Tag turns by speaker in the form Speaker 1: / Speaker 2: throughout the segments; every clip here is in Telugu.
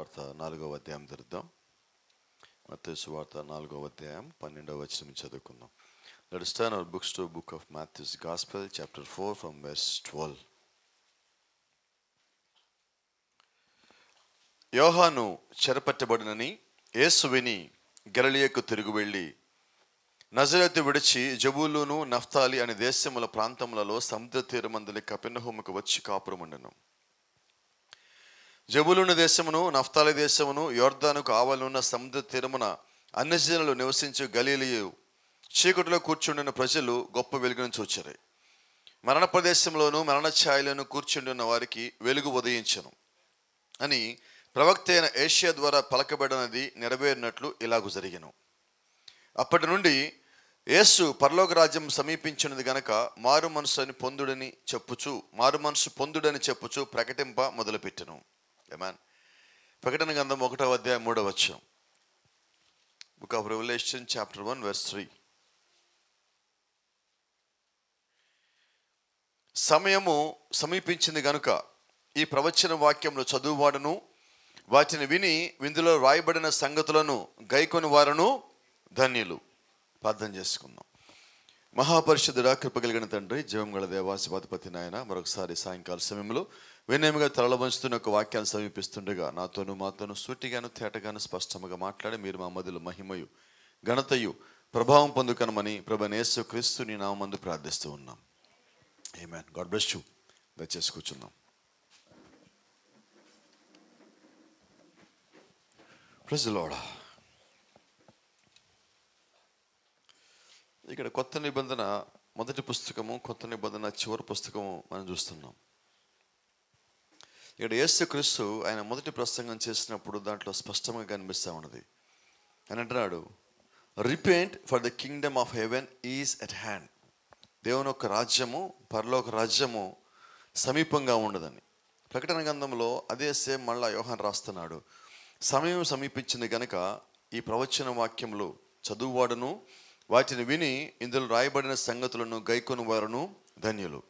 Speaker 1: వార్త నాలుగవ అధ్యాయం తెరుద్దాం మత్స్సు వార్త నాలుగవ అధ్యాయం పన్నెండవ వచ్చిన చదువుకుందాం నడుస్తాను books to book of Matthew's gospel chapter four from verse twelve యోహాను చెరపట్టబడినని యేసు విని గలలియకు తిరుగు వెళ్ళి నజరతి విడిచి జబూలును నఫ్తాలి అనే దేశముల ప్రాంతములలో సముద్ర తీరమందలి కపినహోముకు వచ్చి కాపురముండను జబులున్న దేశమును నఫ్తాలి దేశమును యోర్ధాను కావాలనున్న సముద్ర తీరమున అన్ని జనులు నివసించు గలీలియు చీకటిలో కూర్చుండిన ప్రజలు గొప్ప వెలుగును చూచారు మరణ ప్రదేశంలోను మరణ ఛాయలను కూర్చుండిన వారికి వెలుగు ఉదయించను అని ప్రవక్త అయిన ఏషియా ద్వారా పలకబడినది నెరవేరినట్లు ఇలాగు జరిగను అప్పటి నుండి యేసు పరలోక రాజ్యం సమీపించినది గనక మారు మనసుని పొందుడని చెప్పుచు మారు మనసు పొందుడని చెప్పుచు ప్రకటింప మొదలుపెట్టెను ఏమాన్ ప్రకటన గంధం ఒకటో అధ్యాయం మూడో వచ్చాం book of Revelation chapter one verse three సమయము సమీపించింది గనుక ఈ ప్రవచన వాక్యంలో చదువువాడును వాటిని విని విందులో రాయబడిన సంగతులను గైకొని వారును ధన్యులు ప్రార్థన చేసుకుందాం మహాపరిషుద్ధుడా కృపగలిగిన కలిగిన తండ్రి జీవం గల దేవాసిపాధిపతి నాయన మరొకసారి సాయంకాల సమయంలో వినయముగా తలల వంచుతున్న ఒక వాక్యాన్ని సమీపిస్తుండగా నాతోను మాతోను సూటిగాను తేటగాను స్పష్టముగా మాట్లాడి మీరు మా మధులు మహిమయు ఘనతయు ప్రభావం పొందుకనమని ప్రభనేసు క్రీస్తుని నామందు ప్రార్థిస్తూ ఉన్నాం మ్యాన్ గాడ్ బ్లెస్ యూ దయచేసి కూర్చున్నాం ప్రజలోడా ఇక్కడ కొత్త నిబంధన మొదటి పుస్తకము కొత్త నిబంధన చివరి పుస్తకము మనం చూస్తున్నాం ఇక్కడ యేసుక్రీస్తు ఆయన మొదటి ప్రసంగం చేసినప్పుడు దాంట్లో స్పష్టంగా కనిపిస్తూ ఉన్నది అని అంటున్నాడు repent for the kingdom of heaven is at hand దేవుని యొక్క రాజ్యము పరలోక రాజ్యము సమీపంగా ఉండదని ప్రకటన గంధంలో అదే సేమ్ మళ్ళా యోహాన్ రాస్తున్నాడు సమయం సమీపించింది కనుక ఈ ప్రవచన వాక్యములు చదువువాడును వాటిని విని ఇందులో రాయబడిన సంగతులను గైకొని వారును ధన్యులు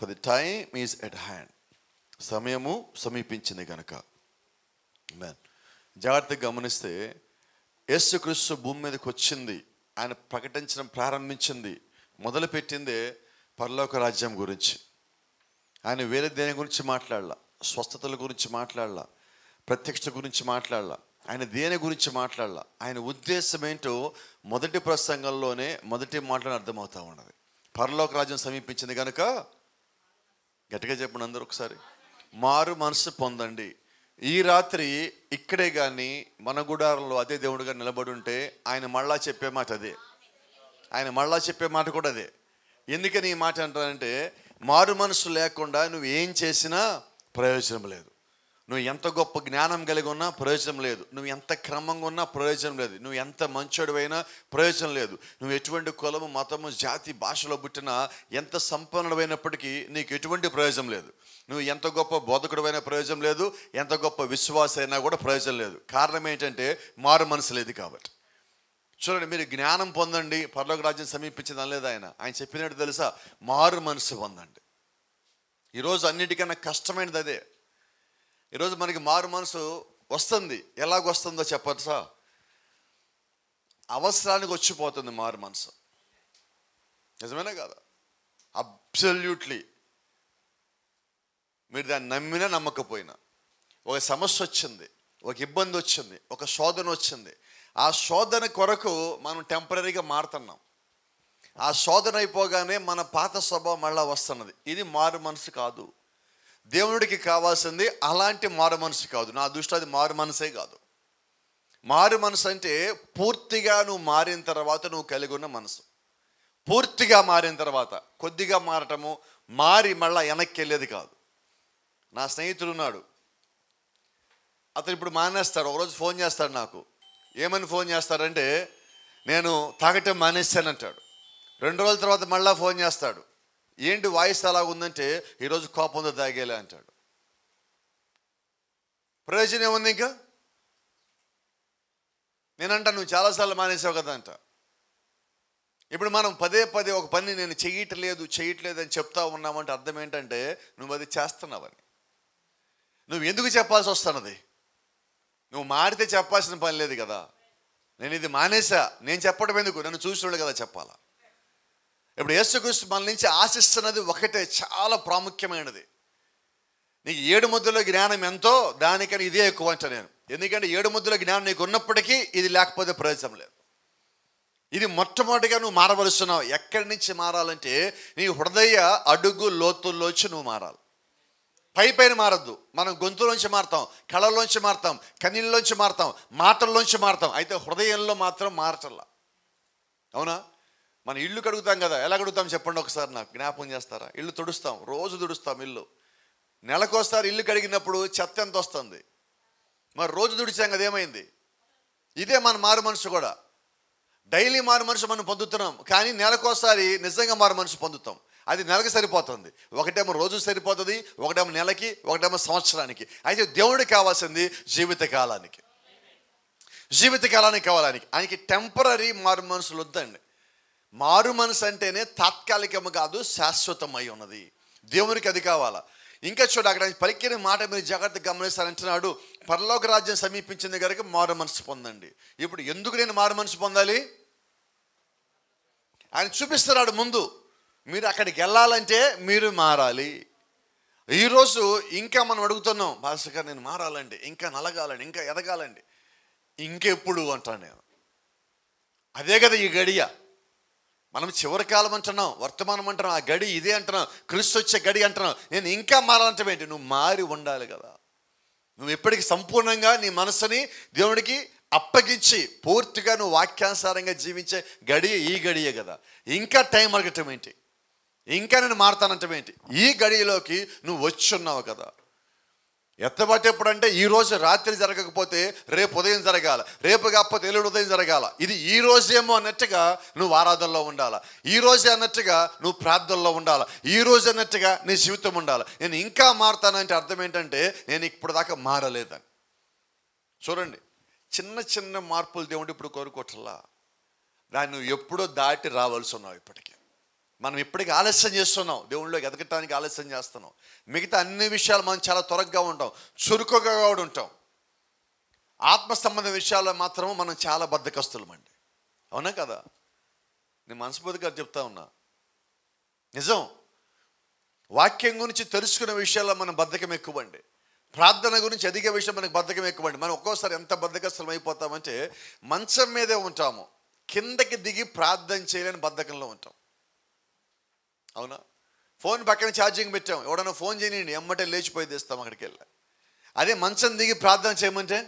Speaker 1: for the time is at hand సమయము సమీపించింది కనుక మ్యాన్ జాగ్రత్తగా గమనిస్తే యేసుక్రీస్తు భూమి మీదకి వచ్చింది ఆయన ప్రకటించడం ప్రారంభించింది మొదలుపెట్టిందే పరలోక రాజ్యం గురించి ఆయన వేరే దేని గురించి మాట్లాడాల స్వస్థతల గురించి మాట్లాడాల ప్రత్యక్షత గురించి మాట్లాడాల ఆయన దేని గురించి మాట్లాడాల ఆయన ఉద్దేశం ఏంటో మొదటి ప్రసంగంలోనే మొదటి మాటలను అర్థమవుతా ఉన్నది పరలోక రాజ్యం సమీపించింది కనుక గట్టిగా చెప్పండి అందరూ ఒకసారి మారు మనసు పొందండి ఈ రాత్రి ఇక్కడే కానీ మన గుడారంలో అదే దేవుడిగా నిలబడి ఉంటే ఆయన మళ్ళా చెప్పే మాట అదే ఆయన మళ్ళా చెప్పే మాట కూడా అదే ఎందుకని ఈ మాట అంటానంటే మారు మనసు లేకుండా నువ్వు ఏం చేసినా ప్రయోజనం లేదు నువ్వు ఎంత గొప్ప జ్ఞానం కలిగి ఉన్నా ప్రయోజనం లేదు నువ్వు ఎంత క్రమంగా ఉన్నా ప్రయోజనం లేదు నువ్వు ఎంత మంచోడివైనా ప్రయోజనం లేదు నువ్వు ఎటువంటి కులము మతము జాతి భాషలో పుట్టినా ఎంత సంపన్నుడైనప్పటికీ నీకు ఎటువంటి ప్రయోజనం లేదు నువ్వు ఎంత గొప్ప బోధకుడమైన ప్రయోజనం లేదు ఎంత గొప్ప విశ్వాస అయినా కూడా ప్రయోజనం లేదు కారణం ఏంటంటే మారు మనసు లేదు కాబట్టి చూడండి మీరు జ్ఞానం పొందండి పర్లోక రాజ్యం సమీపించింది అనలేదు ఆయన ఆయన చెప్పినట్టు తెలుసా మారు మనసు పొందండి ఈరోజు అన్నిటికన్నా కష్టమైనది అదే ఈరోజు మనకి మారు మనసు వస్తుంది ఎలాగొస్తుందో చెప్పచ్చా అవసరానికి వచ్చిపోతుంది మారు మనసు నిజమేనా కాదు అబ్సల్యూట్లీ మీరు దాన్ని నమ్మినా నమ్మకపోయినా ఒక సమస్య వచ్చింది ఒక ఇబ్బంది వచ్చింది ఒక శోధన వచ్చింది ఆ శోధన కొరకు మనం టెంపరీగా మారుతున్నాం ఆ శోధన అయిపోగానే మన పాత స్వభావం మళ్ళీ వస్తున్నది ఇది మారు మనసు కాదు దేవుడికి కావాల్సింది అలాంటి మారు మనసు కాదు నా దృష్టి అది మారు మనసే కాదు మారు మనసు అంటే పూర్తిగా నువ్వు మారిన తర్వాత నువ్వు కలిగి ఉన్న మనసు పూర్తిగా మారిన తర్వాత కొద్దిగా మారటము మారి మళ్ళీ వెనక్కి వెళ్ళేది కాదు నా స్నేహితుడు ఉన్నాడు అతను ఇప్పుడు మానేస్తాడు ఒకరోజు ఫోన్ చేస్తాడు నాకు ఏమని ఫోన్ చేస్తాడంటే నేను తాగటం మానేస్తానంటాడు రెండు రోజుల తర్వాత మళ్ళీ ఫోన్ చేస్తాడు ఏంటి వాయిస్ అలా ఉందంటే ఈరోజు కోపంతో తాగేలా అంటాడు ప్రయోజనం ఏముంది ఇంకా నేనంట నువ్వు చాలాసార్లు మానేసావు కదా అంట ఇప్పుడు మనం పదే పదే ఒక పని నేను చేయట్లేదు చేయట్లేదు అని చెప్తా ఉన్నామంటే అర్థం ఏంటంటే నువ్వు అది చేస్తున్నావని నువ్వు ఎందుకు చెప్పాల్సి వస్తున్నది నువ్వు మాడితే చెప్పాల్సిన పని లేదు కదా నేను ఇది మానేసా నేను చెప్పడం ఎందుకు నన్ను చూసినోళ్ళు కదా చెప్పాలా ఇప్పుడు యేసుక్రీస్తు మన నుంచి ఆశిస్తున్నది ఒకటే చాలా ప్రాముఖ్యమైనది నీకు ఏడు ముద్దుల జ్ఞానం ఎంతో దానికని ఇదే ఎక్కువ అంట నేను ఎందుకంటే ఏడు ముద్దుల జ్ఞానం నీకు ఉన్నప్పటికీ ఇది లేకపోతే ప్రయోజనం లేదు ఇది మొట్టమొదటిగా నువ్వు మారవలసినావు ఎక్కడి నుంచి మారాలంటే నీ హృదయ అడుగు లోతుల్లోంచి నువ్వు మారాలి పై పైన మారద్దు మనం గొంతులోంచి మారుతాం కళలోంచి మారుతాం కన్నీళ్ళలోంచి మారుతాం మాటల్లోంచి మారుతాం అయితే హృదయంలో మాత్రం మారటల్లా అవునా మన ఇల్లు కడుగుతాం కదా ఎలా కడుగుతాం చెప్పండి ఒకసారి నాకు జ్ఞాపకం చేస్తారా ఇల్లు తుడుస్తాం రోజు తుడుస్తాం ఇల్లు నెలకోసారి ఇల్లు కడిగినప్పుడు చెత్త ఎంత వస్తుంది మరి రోజు తుడిచాం కదా ఏమైంది ఇదే మన మారు మనసు కూడా డైలీ మారు మనసు మనం పొందుతున్నాం కానీ నెలకోసారి నిజంగా మారు మనసు పొందుతాం అది నెలకి సరిపోతుంది ఒకటేమో రోజు సరిపోతుంది ఒకటేమో నెలకి ఒకటేమో సంవత్సరానికి అయితే దేవుడికి కావాల్సింది జీవితకాలానికి జీవితకాలానికి కావాలానికి ఆయనకి టెంపరీ మారు మనసులు వద్దండి మారు మనసు అంటేనే తాత్కాలికము కాదు శాశ్వతమై ఉన్నది దేవునికి అది కావాలా ఇంకా చూడు అక్కడ పలికిన మాట మీరు జాగ్రత్త గమనిస్తారంటున్నాడు పరలోక రాజ్యం సమీపించింది కనుక మారు మనసు పొందండి ఇప్పుడు ఎందుకు నేను మారు మనసు పొందాలి ఆయన చూపిస్తున్నాడు ముందు మీరు అక్కడికి వెళ్ళాలంటే మీరు మారాలి ఈరోజు ఇంకా మనం అడుగుతున్నాం భాస్కర్ నేను మారాలండి ఇంకా నలగాలండి ఇంకా ఎదగాలండి ఇంకెప్పుడు అంటాను నేను అదే కదా ఈ గడియ మనం చివరి కాలం అంటున్నాం వర్తమానం అంటున్నాం ఆ గడి ఇదే అంటున్నాం క్రిస్తు వచ్చే గడి అంటున్నాం నేను ఇంకా మారాలంటే ఏంటి నువ్వు మారి ఉండాలి కదా నువ్వు ఎప్పటికీ సంపూర్ణంగా నీ మనసుని దేవుడికి అప్పగించి పూర్తిగా నువ్వు వాక్యానుసారంగా జీవించే గడి ఈ గడియే కదా ఇంకా టైం అడగటం ఏంటి ఇంకా నేను మారుతానంటే ఏంటి ఈ గడియలోకి నువ్వు వచ్చున్నావు కదా ఎత్తబాటు ఎప్పుడంటే ఈరోజు రాత్రి జరగకపోతే రేపు ఉదయం జరగాల రేపు కాకపోతే ఎల్లుడు ఉదయం జరగాల ఇది ఈ రోజేమో అన్నట్టుగా నువ్వు ఆరాధనలో ఉండాలి ఈ రోజే అన్నట్టుగా నువ్వు ప్రార్థనలో ఉండాలి ఈ రోజు అన్నట్టుగా నీ జీవితం ఉండాలి నేను ఇంకా మారుతానంటే అర్థం ఏంటంటే నేను ఇప్పుడు దాకా మారలేదని చూడండి చిన్న చిన్న మార్పులు దేవుడు ఇప్పుడు కోరుకోవట్లా దాన్ని నువ్వు ఎప్పుడో దాటి రావాల్సి ఉన్నావు ఇప్పటికీ మనం ఇప్పటికీ ఆలస్యం చేస్తున్నాం దేవుళ్ళు ఎదగటానికి ఆలస్యం చేస్తున్నాం మిగతా అన్ని విషయాలు మనం చాలా త్వరగా ఉంటాం చురుకుగా కూడా ఉంటాం ఆత్మ సంబంధ విషయాల్లో మాత్రం మనం చాలా బద్దకస్తులమండి అవునా కదా నేను మనస్ఫూర్తిగా చెప్తా ఉన్నా నిజం వాక్యం గురించి తెలుసుకునే విషయాల్లో మనం బద్ధకం ఎక్కువండి ప్రార్థన గురించి ఎదిగే విషయం మనకు బద్ధకం ఎక్కువండి మనం ఒక్కోసారి ఎంత బద్ధకస్తులం అయిపోతామంటే మంచం మీదే ఉంటాము కిందకి దిగి ప్రార్థన చేయలేని బద్ధకంలో ఉంటాం అవునా ఫోన్ పక్కన ఛార్జింగ్ పెట్టాం ఎవడన్నా ఫోన్ చేయండి ఎమ్మటే లేచిపోయి తెస్తాం అక్కడికి వెళ్ళి అదే మంచం దిగి ప్రార్థన చేయమంటే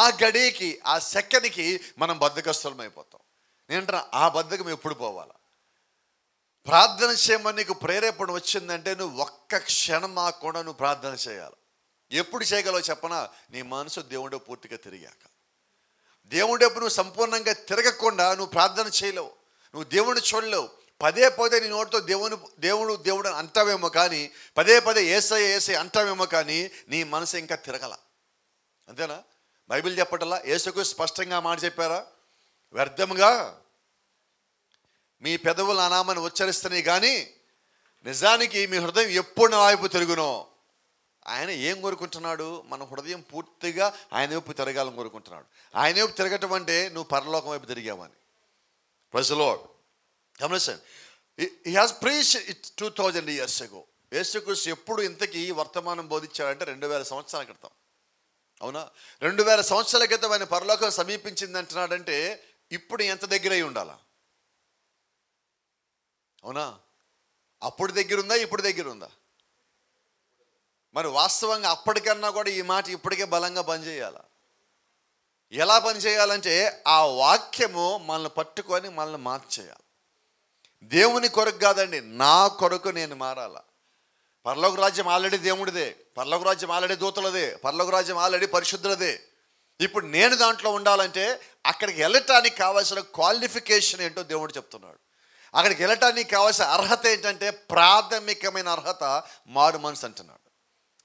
Speaker 1: ఆ గడికి ఆ సెకండ్కి మనం బద్దకస్తులం అయిపోతాం నేనంటే ఆ బద్దకం ఎప్పుడు పోవాలా ప్రార్థన చేయమని నీకు ప్రేరేపణ వచ్చిందంటే నువ్వు ఒక్క క్షణం ఆకుండా నువ్వు ప్రార్థన చేయాలి ఎప్పుడు చేయగలవు చెప్పనా నీ మనసు దేవుడే పూర్తిగా తిరిగాక దేవుడేపు నువ్వు సంపూర్ణంగా తిరగకుండా నువ్వు ప్రార్థన చేయలేవు నువ్వు దేవుడిని చూడలేవు పదే పదే నీ నోటితో దేవుని దేవుడు దేవుడు అంటావేమో కానీ పదే పదే ఏసై ఏసై అంటావేమో కానీ నీ మనసు ఇంకా తిరగల అంతేనా బైబిల్ చెప్పటలా ఏసుకు స్పష్టంగా మాట చెప్పారా వ్యర్థముగా మీ పెదవులు అనామని ఉచ్చరిస్తున్నాయి కానీ నిజానికి మీ హృదయం ఎప్పుడు నా వైపు తిరుగునో ఆయన ఏం కోరుకుంటున్నాడు మన హృదయం పూర్తిగా ఆయన వైపు తిరగాలని కోరుకుంటున్నాడు ఆయన వైపు తిరగటం అంటే నువ్వు పరలోకం వైపు తిరిగావని ప్రజలో గమనించండి he has preach it two thousand years ago యేసుక్రీస్తు ఎప్పుడు ఇంతకీ వర్తమానం బోధించాడంటే రెండు వేల సంవత్సరాల క్రితం అవునా రెండు వేల సంవత్సరాల క్రితం ఆయన పరలోకం సమీపించింది అంటున్నాడంటే ఇప్పుడు ఎంత దగ్గర అయి ఉండాలా అవునా అప్పుడు దగ్గర ఉందా ఇప్పుడు దగ్గర ఉందా మరి వాస్తవంగా అప్పటికన్నా కూడా ఈ మాట ఇప్పటికే బలంగా పనిచేయాలా ఎలా పనిచేయాలంటే ఆ వాక్యము మనల్ని పట్టుకొని మనల్ని మార్చేయాలి దేవుని కొరకు కాదండి నా కొరకు నేను మారాల పర్లోక రాజ్యం ఆల్రెడీ దేవుడిదే పర్లోక రాజ్యం ఆల్రెడీ దూతలదే పర్లోక రాజ్యం ఆల్రెడీ పరిశుద్ధులదే ఇప్పుడు నేను దాంట్లో ఉండాలంటే అక్కడికి వెళ్ళటానికి కావాల్సిన క్వాలిఫికేషన్ ఏంటో దేవుడు చెప్తున్నాడు అక్కడికి వెళ్ళటానికి కావాల్సిన అర్హత ఏంటంటే ప్రాథమికమైన అర్హత మారు మనసు అంటున్నాడు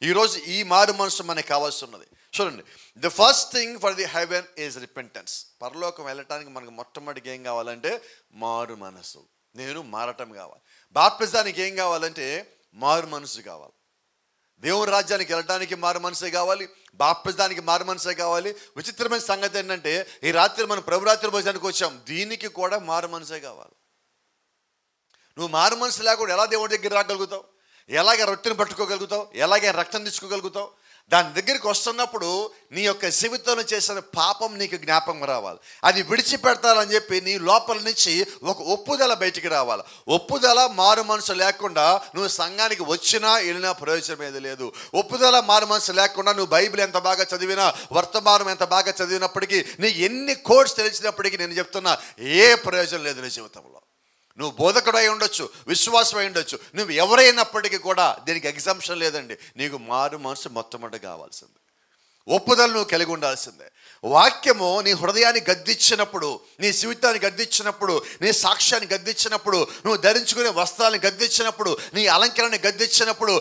Speaker 1: ఈరోజు ఈ మారు మనసు మనకి కావాల్సి ఉన్నది చూడండి the first thing for the heaven is repentance పరలోకం వెళ్ళటానికి మనకు మొట్టమొదటికి ఏం కావాలంటే మారు మనసు నేను మారటం కావాలి బాప్తిజానికి ఏం కావాలంటే మారు మనసు కావాలి దేవుని రాజ్యానికి వెళ్ళడానికి మారు మనసే కావాలి బాప్తిజానికి మారు మనసే కావాలి విచిత్రమైన సంగతి ఏంటంటే ఈ రాత్రి మనం ప్రభు రాత్రి భోజనానికి వచ్చాం దీనికి కూడా మారు మనసే కావాలి నువ్వు మారు మనసు లేకుండా ఎలా దేవుడి దగ్గర రాగలుగుతావు ఎలాగ రొట్టెని పట్టుకోగలుగుతావు ఎలాగే రక్తం తీసుకోగలుగుతావు దాని దగ్గరికి వస్తున్నప్పుడు నీ యొక్క జీవితంలో చేసిన పాపం నీకు జ్ఞాపకం రావాలి అది విడిచిపెడతారని చెప్పి నీ లోపల నుంచి ఒక ఒప్పుదల బయటికి రావాలి ఒప్పుదల మారు మనసు లేకుండా నువ్వు సంఘానికి వచ్చినా వెళ్ళినా ప్రయోజనం ఏది లేదు ఒప్పుదల మారు మనసు లేకుండా నువ్వు బైబిల్ ఎంత బాగా చదివినా వర్తమానం ఎంత బాగా చదివినప్పటికీ నీ ఎన్ని కోడ్స్ తెలిసినప్పటికీ నేను చెప్తున్నా ఏ ప్రయోజనం లేదు నీ జీవితంలో నువ్వు అయి ఉండొచ్చు విశ్వాసం అయి ఉండొచ్చు నువ్వు ఎవరైనప్పటికీ కూడా దీనికి ఎగ్జామ్షన్ లేదండి నీకు మారు మనసు మొట్టమొదటి కావాల్సింది ఒప్పుదలు నువ్వు కలిగి ఉండాల్సిందే వాక్యము నీ హృదయాన్ని గద్దించినప్పుడు నీ జీవితాన్ని గద్దించినప్పుడు నీ సాక్ష్యాన్ని గద్దించినప్పుడు నువ్వు ధరించుకునే వస్త్రాలను గద్దించినప్పుడు నీ అలంకరణని గద్దించినప్పుడు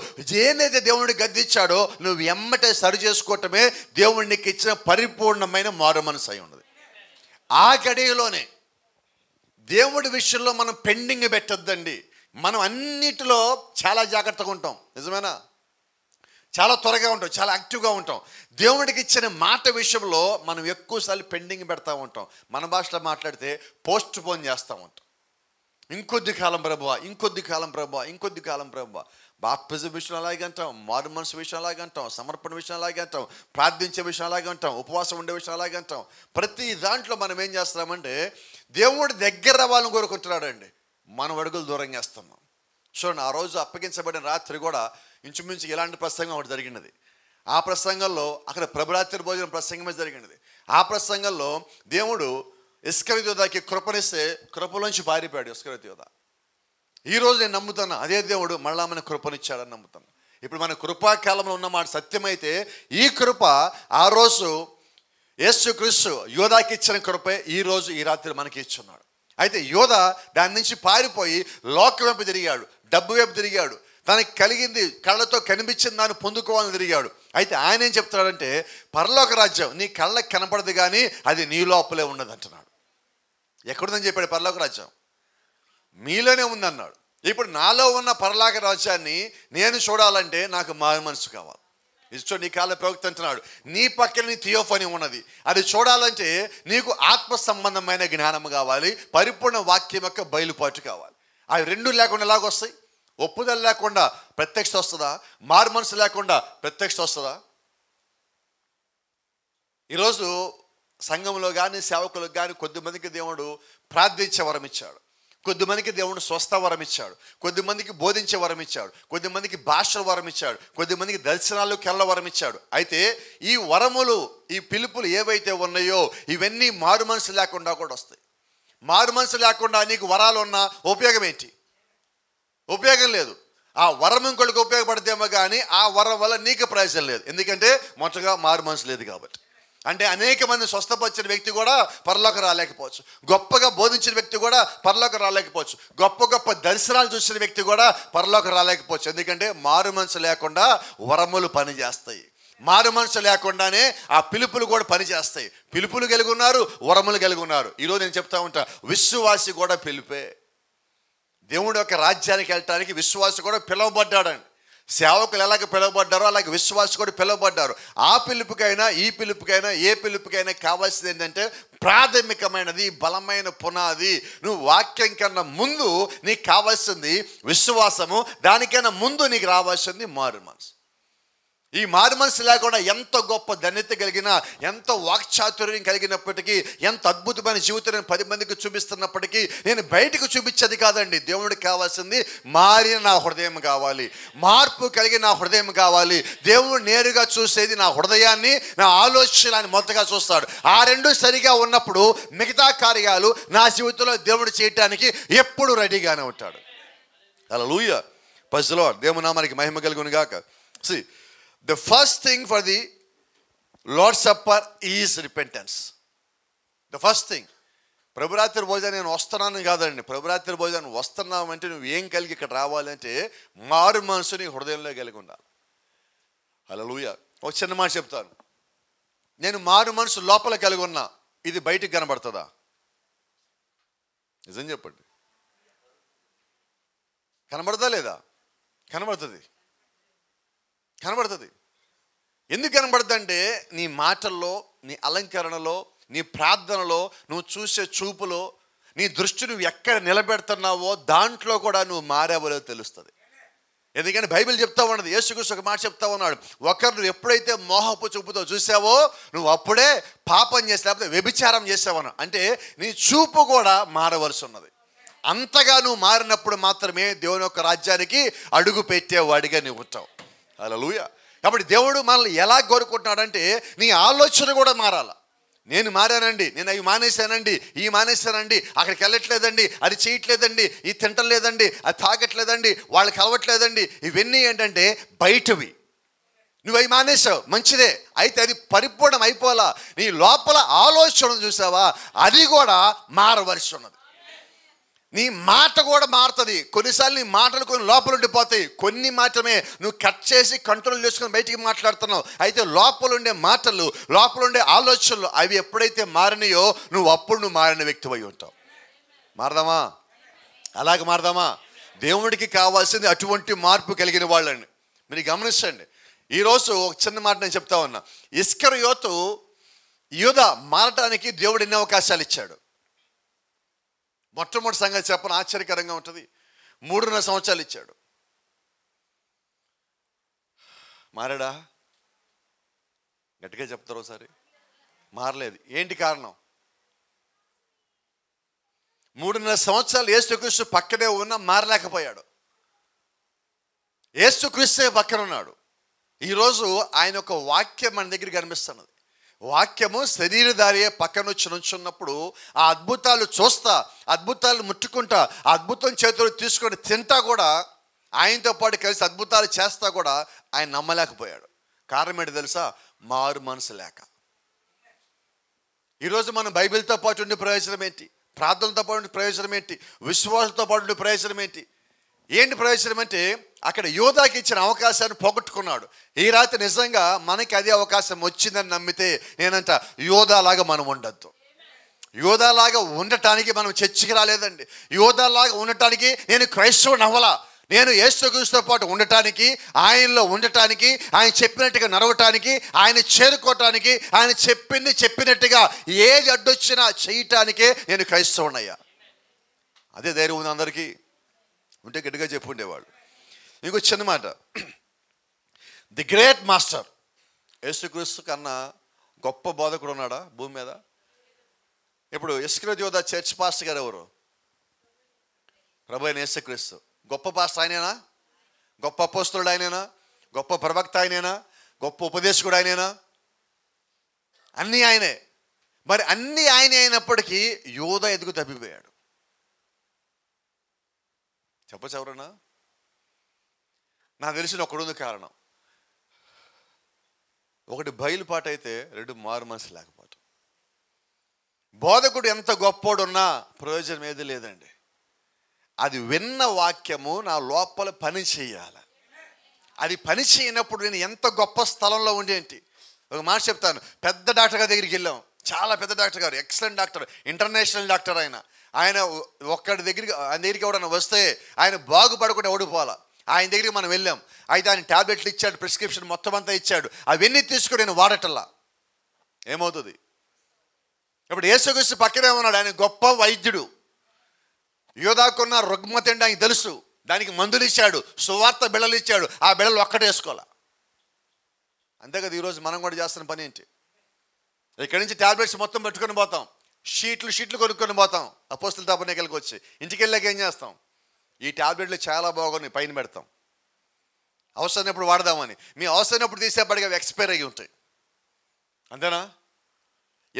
Speaker 1: ఏదైతే దేవుడిని గద్దించాడో నువ్వు ఎమ్మటే సరి చేసుకోవటమే దేవుడికి ఇచ్చిన పరిపూర్ణమైన మారు మనసు అయి ఉన్నది ఆ గడియలోనే దేవుడి విషయంలో మనం పెండింగ్ పెట్టద్దండి మనం అన్నిటిలో చాలా జాగ్రత్తగా ఉంటాం నిజమేనా చాలా త్వరగా ఉంటాం చాలా యాక్టివ్గా ఉంటాం దేవుడికి ఇచ్చిన మాట విషయంలో మనం ఎక్కువసార్లు పెండింగ్ పెడతా ఉంటాం మన భాషలో మాట్లాడితే పోస్ట్ పోన్ చేస్తూ ఉంటాం ఇంకొద్ది కాలం ప్రభా ఇంకొద్ది కాలం ప్రభా ఇంకొద్ది కాలం ప్రభా బాప్తిజం విషయం అలాగే అంటాం మారు మనసు విషయం అలాగే అంటాం సమర్పణ విషయం అలాగే అంటాం ప్రార్థించే విషయం అలాగే అంటాం ఉపవాసం ఉండే విషయం అలాగే అంటాం ప్రతి దాంట్లో మనం ఏం చేస్తామంటే దేవుడు దగ్గర వాళ్ళని కోరుకుంటున్నాడండి మనం అడుగులు దూరం చేస్తున్నాం చూడండి ఆ రోజు అప్పగించబడిన రాత్రి కూడా ఇంచుమించు ఎలాంటి ప్రసంగం ఒకటి జరిగినది ఆ ప్రసంగంలో అక్కడ ప్రభురాత్రి భోజనం ప్రసంగమే జరిగినది ఆ ప్రసంగంలో దేవుడు ఇస్కరియోదాకి కృపనిస్తే కృపలోంచి పారిపోయాడు ఈ ఈరోజు నేను నమ్ముతాను అదే దేవుడు మళ్ళా మన కృపనిచ్చాడని నమ్ముతాను ఇప్పుడు మన కృపాకాలంలో ఉన్న మాట సత్యమైతే ఈ కృప ఆ రోజు యేసుక్రీస్తు యోధాకి ఇచ్చిన కృపే ఈరోజు ఈ రాత్రి మనకి ఇచ్చున్నాడు అయితే యోధ దాని నుంచి పారిపోయి లోక వైపు తిరిగాడు డబ్బు వైపు తిరిగాడు తనకి కలిగింది కళ్ళతో కనిపించింది దాన్ని పొందుకోవాలని తిరిగాడు అయితే ఆయన ఏం చెప్తున్నాడంటే పరలోక రాజ్యం నీ కళ్ళకి కనపడదు కానీ అది నీ లోపలే ఉండదు అంటున్నాడు ఎక్కడుందని చెప్పాడు పరలోక రాజ్యం మీలోనే ఉందన్నాడు ఇప్పుడు నాలో ఉన్న పరలోక రాజ్యాన్ని నేను చూడాలంటే నాకు మారు మనసు కావాలి ఇష్టం నీ కాళ్ళ ప్రవక్త అంటున్నాడు నీ పక్కన నీ థియోఫనీ ఉన్నది అది చూడాలంటే నీకు ఆత్మ సంబంధమైన జ్ఞానం కావాలి పరిపూర్ణ వాక్యం యొక్క బయలుపాటు కావాలి అవి రెండు లేకుండా ఎలాగొస్తాయి ఒప్పుదల లేకుండా ప్రత్యక్ష వస్తుందా మారు మనసు లేకుండా ప్రత్యక్ష వస్తుందా ఈరోజు సంఘంలో కానీ సేవకులకు కానీ కొద్దిమందికి దేవుడు ప్రార్థించే వరం ఇచ్చాడు కొద్దిమందికి దేవుడు స్వస్థ వరం ఇచ్చాడు కొద్దిమందికి బోధించే వరం ఇచ్చాడు కొద్దిమందికి భాషల వరం ఇచ్చాడు కొద్దిమందికి దర్శనాలు కెళ్ళ వరం ఇచ్చాడు అయితే ఈ వరములు ఈ పిలుపులు ఏవైతే ఉన్నాయో ఇవన్నీ మారు మనసు లేకుండా కూడా వస్తాయి మారు మనసు లేకుండా నీకు వరాలు ఉన్నా ఉపయోగం ఏంటి ఉపయోగం లేదు ఆ వరం ఇంకొకరికి ఉపయోగపడితేమో కానీ ఆ వరం వల్ల నీకు ప్రయోజనం లేదు ఎందుకంటే మొట్టగా మారు మనసు లేదు కాబట్టి అంటే అనేక మంది స్వస్థపరిచిన వ్యక్తి కూడా పరలోకి రాలేకపోవచ్చు గొప్పగా బోధించిన వ్యక్తి కూడా పరలోకి రాలేకపోవచ్చు గొప్ప గొప్ప దర్శనాలు చూసిన వ్యక్తి కూడా పరలోకి రాలేకపోవచ్చు ఎందుకంటే మారు మనసు లేకుండా వరములు పనిచేస్తాయి మారు మనసు లేకుండానే ఆ పిలుపులు కూడా పనిచేస్తాయి పిలుపులు గెలుగున్నారు వరములు గెలుగున్నారు ఈరోజు నేను చెప్తా ఉంటా విశ్వాసి కూడా పిలిపే దేవుడు యొక్క రాజ్యానికి వెళ్ళటానికి విశ్వాసి కూడా పిలువబడ్డాడండి సేవకులు ఎలాగ పిలువబడ్డారో అలాగే విశ్వాసు కూడా పిలువబడ్డారు ఆ పిలుపుకైనా ఈ పిలుపుకైనా ఏ పిలుపుకైనా కావాల్సింది ఏంటంటే ప్రాథమికమైనది బలమైన పునాది నువ్వు వాక్యం కన్నా ముందు నీకు కావాల్సింది విశ్వాసము దానికైనా ముందు నీకు రావాల్సింది మారు మనసు ఈ మారు మనసు లేకుండా ఎంత గొప్ప ధన్యత కలిగిన ఎంత వాక్చాతుర్యం కలిగినప్పటికీ ఎంత అద్భుతమైన జీవితం నేను పది మందికి చూపిస్తున్నప్పటికీ నేను బయటకు చూపించేది కాదండి దేవుడికి కావాల్సింది మారిన నా హృదయం కావాలి మార్పు కలిగిన నా హృదయం కావాలి దేవుడు నేరుగా చూసేది నా హృదయాన్ని నా ఆలోచనని మొత్తగా చూస్తాడు ఆ రెండు సరిగా ఉన్నప్పుడు మిగతా కార్యాలు నా జీవితంలో దేవుడు చేయటానికి ఎప్పుడు రెడీగానే ఉంటాడు అలా లూయ పసులో దేవునామానికి మహిమ కలుగును గాక see the first thing for the lord supper is repentance the first thing ప్రభురాత్రి భోజనం నేను వస్తున్నాను కాదండి ప్రభురాత్రి భోజనం వస్తున్నావు అంటే నువ్వు ఏం కలిగి ఇక్కడ రావాలంటే మారు మనసు నీ హృదయంలో కలిగి ఉండాలి అలా లూయ ఒక చిన్న మాట చెప్తాను నేను మారు మనసు లోపల కలిగి ఉన్నా ఇది బయటికి కనబడుతుందా నిజం చెప్పండి కనబడదా లేదా కనబడుతుంది కనబడుతుంది ఎందుకు కనబడుతుంది అంటే నీ మాటల్లో నీ అలంకరణలో నీ ప్రార్థనలో నువ్వు చూసే చూపులో నీ దృష్టి నువ్వు ఎక్కడ నిలబెడుతున్నావో దాంట్లో కూడా నువ్వు మారావో తెలుస్తుంది ఎందుకంటే బైబిల్ చెప్తా ఉన్నది యేసుకృష్ణ ఒక మాట చెప్తా ఉన్నాడు ఒకరు నువ్వు ఎప్పుడైతే మోహపు చూపుతో చూసావో నువ్వు అప్పుడే పాపం చేసి లేకపోతే వ్యభిచారం చేసావు అంటే నీ చూపు కూడా మారవలసి ఉన్నది అంతగా నువ్వు మారినప్పుడు మాత్రమే దేవుని యొక్క రాజ్యానికి అడుగు పెట్టేవాడిగా నువ్వు ఉంటావు లూయ కాబట్టి దేవుడు మనల్ని ఎలా కోరుకుంటున్నాడంటే నీ ఆలోచన కూడా మారాల నేను మారానండి నేను అవి మానేశానండి ఈ మానేశానండి అక్కడికి వెళ్ళట్లేదండి అది చేయట్లేదండి ఇది తింటలేదండి అది తాగట్లేదండి వాళ్ళకి అలవట్లేదండి ఇవన్నీ ఏంటంటే బయటవి నువ్వు అవి మానేసావు మంచిదే అయితే అది పరిపూర్ణం అయిపోవాలా నీ లోపల ఆలోచన చూసావా అది కూడా మారవలసి ఉన్నది నీ మాట కూడా మారుతుంది కొన్నిసార్లు నీ మాటలు కొన్ని లోపల ఉండిపోతాయి కొన్ని మాత్రమే నువ్వు కట్ చేసి కంట్రోల్ చేసుకుని బయటికి మాట్లాడుతున్నావు అయితే లోపల ఉండే మాటలు లోపల ఉండే ఆలోచనలు అవి ఎప్పుడైతే మారినాయో నువ్వు అప్పుడు నువ్వు మారిన వ్యక్తి అయి ఉంటావు మారదామా అలాగే మారదామా దేవుడికి కావాల్సింది అటువంటి మార్పు కలిగిన వాళ్ళని మీరు గమనించండి ఈరోజు ఒక చిన్న మాట నేను చెప్తా ఉన్నా ఇస్కర్ యోతు యూధ మారటానికి దేవుడు ఎన్ని అవకాశాలు ఇచ్చాడు మొట్టమొదటి సంగతి చెప్పని ఆశ్చర్యకరంగా ఉంటుంది మూడున్నర సంవత్సరాలు ఇచ్చాడు మారాడా గట్టిగా చెప్తారు ఒకసారి మారలేదు ఏంటి కారణం మూడున్నర సంవత్సరాలు ఏసుక్రీస్తు పక్కనే ఉన్నా మారలేకపోయాడు ఏసుక్రీస్తు పక్కన ఉన్నాడు ఈరోజు ఆయన ఒక వాక్యం మన దగ్గర కనిపిస్తున్నది వాక్యము శరీరధారియే పక్కన వచ్చి నుంచున్నప్పుడు ఆ అద్భుతాలు చూస్తా అద్భుతాలు ముట్టుకుంటా అద్భుతం చేతులు తీసుకొని తింటా కూడా ఆయనతో పాటు కలిసి అద్భుతాలు చేస్తా కూడా ఆయన నమ్మలేకపోయాడు కారణం ఏంటి తెలుసా మారు మనసు లేక ఈరోజు మనం బైబిల్తో పాటు ఉండే ప్రయోజనం ఏంటి ప్రార్థనతో పాటు ప్రయోజనం ఏంటి విశ్వాసంతో పాటు ప్రయోజనం ఏంటి ఏంటి ప్రయోజనం అంటే అక్కడ యోధాకి ఇచ్చిన అవకాశాన్ని పోగొట్టుకున్నాడు ఈ రాత్రి నిజంగా మనకి అదే అవకాశం వచ్చిందని నమ్మితే నేనంట యోధాలాగా మనం ఉండద్దు యోధాలాగా ఉండటానికి మనం చర్చికి రాలేదండి యోధాలాగా ఉండటానికి నేను క్రైస్తవుని నవ్వలా నేను యేసుక్రీస్తుతో పాటు ఉండటానికి ఆయనలో ఉండటానికి ఆయన చెప్పినట్టుగా నడవటానికి ఆయన చేరుకోవటానికి ఆయన చెప్పింది చెప్పినట్టుగా ఏది అడ్డొచ్చినా చేయటానికే నేను క్రైస్తవునయ్యా అదే ధైర్యం ఉంది అందరికీ ఉంటే గట్టిగా చెప్పుండేవాడు ఇంకో చిన్న మాట ది గ్రేట్ మాస్టర్ యేసుక్రీస్తు కన్నా గొప్ప బోధకుడు ఉన్నాడా భూమి మీద ఇప్పుడు యశ్క్రజోద చర్చ్ పాస్టర్ గారు ఎవరు ప్రభు అయిన యేసుక్రీస్తు గొప్ప పాస్టర్ ఆయనేనా గొప్ప అపోస్తుడు ఆయనేనా గొప్ప ప్రవక్త ఆయనేనా గొప్ప ఉపదేశకుడు ఆయనేనా అన్నీ ఆయనే మరి అన్నీ ఆయనే అయినప్పటికీ యోధ ఎదుగు తప్పిపోయాడు చెప్పచ్చు ఎవరన్నా నాకు తెలిసిన ఒకడుంది కారణం ఒకటి బయలుపాటు అయితే రెండు మారు మనసు లేకపోవటం బోధకుడు ఎంత గొప్పోడున్నా ప్రయోజనం ఏది లేదండి అది విన్న వాక్యము నా లోపల పని చేయాలి అది పని చేయనప్పుడు నేను ఎంత గొప్ప స్థలంలో ఉండేంటి ఒక మాట చెప్తాను పెద్ద డాక్టర్ గారి దగ్గరికి వెళ్ళాం చాలా పెద్ద డాక్టర్ గారు ఎక్సలెంట్ డాక్టర్ ఇంటర్నేషనల్ డాక్టర్ అయినా ఆయన ఒక్కడి దగ్గరికి ఆయన దగ్గరికి ఎవడన్నా వస్తే ఆయన బాగుపడకుండా ఓడిపోవాలా ఆయన దగ్గరికి మనం వెళ్ళాం అయితే ఆయన ట్యాబ్లెట్లు ఇచ్చాడు ప్రిస్క్రిప్షన్ మొత్తం అంతా ఇచ్చాడు అవన్నీ తీసుకుని నేను వాడటల్లా ఏమవుతుంది ఇప్పుడు ఏసుకృష్ణ పక్కనే ఉన్నాడు ఆయన గొప్ప వైద్యుడు యోధాకున్న రుగ్మతిండి ఆయన తెలుసు దానికి మందులు ఇచ్చాడు సువార్త బిళ్ళలు ఇచ్చాడు ఆ బిళ్ళలు ఒక్కటేసుకోవాలా అంతే కదా ఈరోజు మనం కూడా చేస్తున్న పని ఏంటి ఇక్కడి నుంచి ట్యాబ్లెట్స్ మొత్తం పెట్టుకొని పోతాం షీట్లు షీట్లు కొనుక్కొని పోతాం అపోస్తుల తపనీకలకు వచ్చి ఇంటికి వెళ్ళాక ఏం చేస్తాం ఈ ట్యాబ్లెట్లు చాలా బాగున్నాయి పైన పెడతాం అవసరమైనప్పుడు వాడదామని మీ అవసరమైనప్పుడు తీసేపటికి అవి ఎక్స్పైర్ అయ్యి ఉంటాయి అంతేనా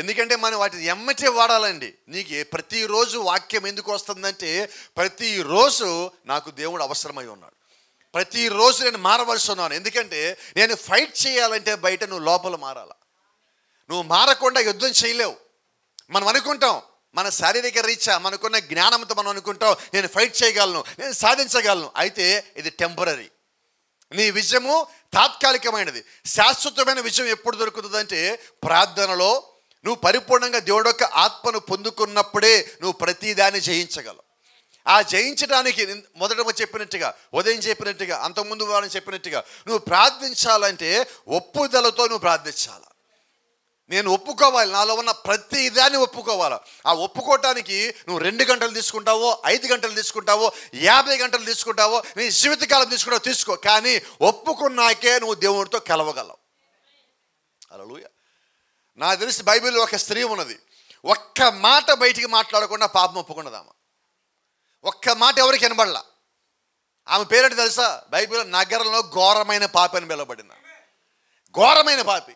Speaker 1: ఎందుకంటే మనం వాటిని ఎమ్మటే వాడాలండి నీకు ప్రతిరోజు వాక్యం ఎందుకు వస్తుందంటే ప్రతిరోజు నాకు దేవుడు అవసరమై ఉన్నాడు ప్రతిరోజు నేను మారవలసి ఉన్నాను ఎందుకంటే నేను ఫైట్ చేయాలంటే బయట నువ్వు లోపల మారాల నువ్వు మారకుండా యుద్ధం చేయలేవు మనం అనుకుంటాం మన శారీరక రీత్యా మనకున్న జ్ఞానంతో మనం అనుకుంటాం నేను ఫైట్ చేయగలను నేను సాధించగలను అయితే ఇది టెంపరీ నీ విజయము తాత్కాలికమైనది శాశ్వతమైన విజయం ఎప్పుడు దొరుకుతుందంటే ప్రార్థనలో నువ్వు పరిపూర్ణంగా దేవుడు యొక్క ఆత్మను పొందుకున్నప్పుడే నువ్వు ప్రతిదాన్ని జయించగలవు ఆ జయించడానికి మొదట చెప్పినట్టుగా ఉదయం చెప్పినట్టుగా అంతకుముందు వారిని చెప్పినట్టుగా నువ్వు ప్రార్థించాలంటే ఒప్పుదలతో నువ్వు ప్రార్థించాలి నేను ఒప్పుకోవాలి నాలో ఉన్న ప్రతి దాన్ని ఒప్పుకోవాలి ఆ ఒప్పుకోవటానికి నువ్వు రెండు గంటలు తీసుకుంటావో ఐదు గంటలు తీసుకుంటావో యాభై గంటలు తీసుకుంటావో నీ జీవితకాలం తీసుకుంటావు తీసుకో కానీ ఒప్పుకున్నాకే నువ్వు దేవుడితో కలవగలవు అలలుయ నా తెలిసి బైబిల్లో ఒక స్త్రీ ఉన్నది ఒక్క మాట బయటికి మాట్లాడకుండా పాపం ఒప్పుకున్నదామ ఒక్క మాట ఎవరికి వినబడలా ఆమె పేరేంటి తెలుసా బైబిల్ నగరంలో ఘోరమైన పాపి అని పిలవబడింది ఘోరమైన పాపి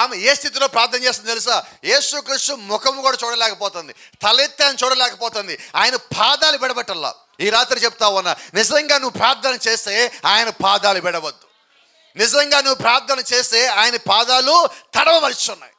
Speaker 1: ఆమె ఏ స్థితిలో ప్రార్థన చేస్తుంది తెలుసా యేసుక్రీస్తు ముఖం కూడా చూడలేకపోతుంది తలెత్తి అని చూడలేకపోతుంది ఆయన పాదాలు విడబట్టల్లా ఈ రాత్రి చెప్తా ఉన్నా నిజంగా నువ్వు ప్రార్థన చేస్తే ఆయన పాదాలు విడవద్దు నిజంగా నువ్వు ప్రార్థన చేస్తే ఆయన పాదాలు తడవమలుచున్నాయి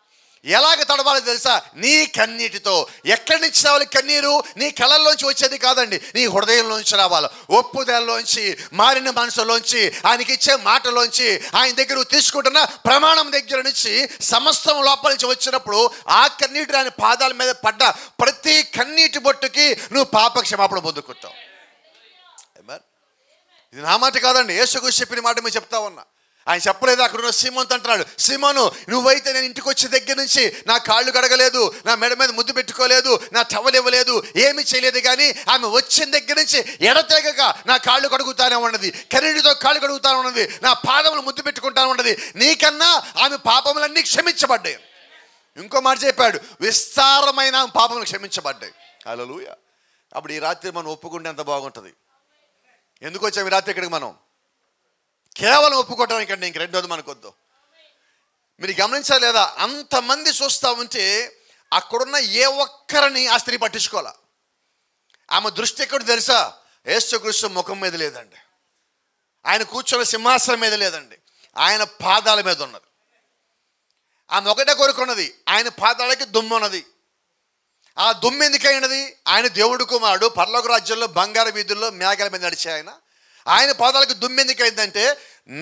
Speaker 1: ఎలాగ తడవాలో తెలుసా నీ కన్నీటితో ఎక్కడి నుంచి రావాలి కన్నీరు నీ కళల్లోంచి వచ్చేది కాదండి నీ హృదయంలోంచి రావాలి ఒప్పుదలలోంచి మారిన మనసులోంచి ఆయనకి ఇచ్చే మాటలోంచి ఆయన దగ్గర తీసుకుంటున్న ప్రమాణం దగ్గర నుంచి సమస్తం లోపల నుంచి వచ్చినప్పుడు ఆ కన్నీటి ఆయన పాదాల మీద పడ్డ ప్రతి కన్నీటి బొట్టుకి నువ్వు పాప క్షమాపణ పొందుకుంటావు ఇది నా మాట కాదండి యేసుకు చెప్పిన మాట మీరు చెప్తా ఉన్నా ఆయన చెప్పలేదు అక్కడ ఉన్న సీమంత్ అంటున్నాడు సీమను నువ్వైతే నేను ఇంటికి వచ్చే దగ్గర నుంచి నా కాళ్ళు కడగలేదు నా మెడ మీద ముద్దు పెట్టుకోలేదు నా టవల్ ఇవ్వలేదు ఏమి చేయలేదు కానీ ఆమె వచ్చిన దగ్గర నుంచి ఎడతెగక నా కాళ్ళు కడుగుతానే ఉన్నది కరీడితో కాళ్ళు కడుగుతానే ఉన్నది నా పాదములు ముద్దు పెట్టుకుంటానే ఉన్నది నీకన్నా ఆమె పాపములన్నీ క్షమించబడ్డాయి ఇంకో మాట చెప్పాడు విస్తారమైన పాపములు క్షమించబడ్డాయి అలలుయ అప్పుడు ఈ రాత్రి మనం ఒప్పుకుంటే ఎంత బాగుంటుంది ఎందుకు వచ్చాము ఈ రాత్రి ఇక్కడికి మనం కేవలం ఒప్పుకోవటం ఇక్కడ ఇంక రెండోది మనకొద్దు మీరు గమనించలేదా అంతమంది చూస్తూ ఉంటే అక్కడున్న ఏ ఒక్కరిని ఆ స్త్రీ పట్టించుకోవాలా ఆమె దృష్టి ఎక్కడ తెలుసా యేసుక్రీస్తు ముఖం మీద లేదండి ఆయన కూర్చున్న సింహాసనం మీద లేదండి ఆయన పాదాల మీద ఉన్నది ఆమె ఒకటే కోరుకున్నది ఆయన పాదాలకి దుమ్ము ఉన్నది ఆ దుమ్ము ఎందుకైనది ఆయన దేవుడు కుమారుడు పర్లోక రాజ్యంలో బంగారు వీధుల్లో మేఘాల మీద నడిచే ఆయన ఆయన పాదాలకు దుమ్మెందుకైందంటే